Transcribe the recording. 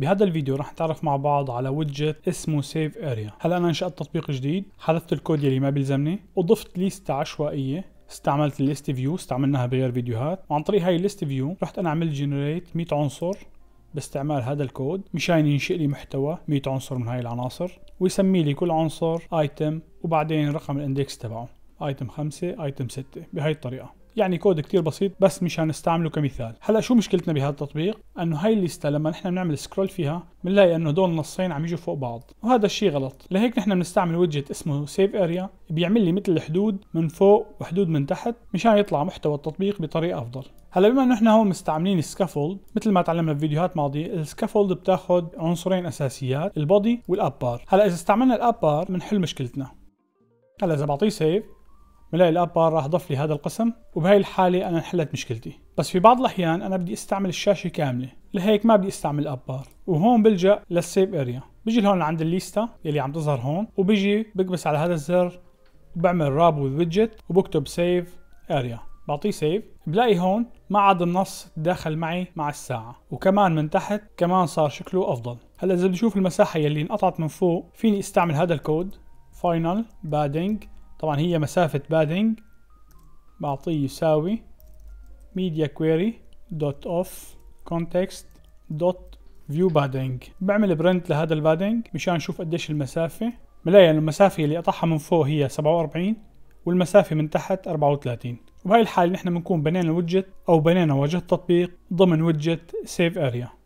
بهذا الفيديو رح نتعرف مع بعض على ويدجت اسمه سيف اريا هلا انا انشأت تطبيق جديد حذفت الكود يلي ما بيلزمني وضفت ليست عشوائية استعملت الليست فيو استعملناها بغير فيديوهات وعن طريق هاي الليست فيو رحت انا عملت جنريت 100 عنصر باستعمال هذا الكود مشان ينشئ لي محتوى 100 عنصر من هاي العناصر ويسمي لي كل عنصر ايتم وبعدين رقم الاندكس تبعه ايتم 5 ايتم 6 بهي الطريقه يعني كود كتير بسيط بس مش هنستعمله كمثال هلا شو مشكلتنا بهذا التطبيق انه هاي الليسته لما نحن بنعمل سكرول فيها بنلاقي انه دول النصين عم يجوا فوق بعض وهذا الشيء غلط لهيك نحن بنستعمل ويدجت اسمه سيف اريا بيعمل لي مثل الحدود من فوق وحدود من تحت مشان يطلع محتوى التطبيق بطريقه افضل هلا بما انه احنا هون مستعملين سكافولد مثل ما تعلمنا بفيديوهات ماضيه السكافولد بتاخذ عنصرين اساسيات البودي والاب بار هلا اذا استعملنا الاب بار بنحل مشكلتنا هلا اذا بعطيه سيف بلاقي الابار راح ضف لي هذا القسم وبهي الحالة انا انحلت مشكلتي بس في بعض الاحيان انا بدي استعمل الشاشة كاملة لهيك ما بدي استعمل الابار وهون بلجأ للسيف اريا بيجي لهون عند الليستا يلي عم تظهر هون وبيجي بكبس على هذا الزر وبعمل راب ويدجت وبكتب سيف اريا بعطيه سيف بلاقي هون ما عاد النص تداخل معي مع الساعة وكمان من تحت كمان صار شكله أفضل هلا إذا اشوف المساحة يلي انقطعت من فوق فيني استعمل هذا الكود final padding طبعا هي مسافة بادنج بعطيه يساوي media كويري دوت اوف كونتكست دوت فيو بادنج بعمل برنت لهذا البادنج مشان نشوف قديش المسافة بلاقي يعني انه المسافة اللي قطعها من فوق هي 47 والمسافة من تحت 34 وبهي الحالة نحن بنكون بنينا ويدجت او بنينا واجهة تطبيق ضمن ويدجت سيف اريا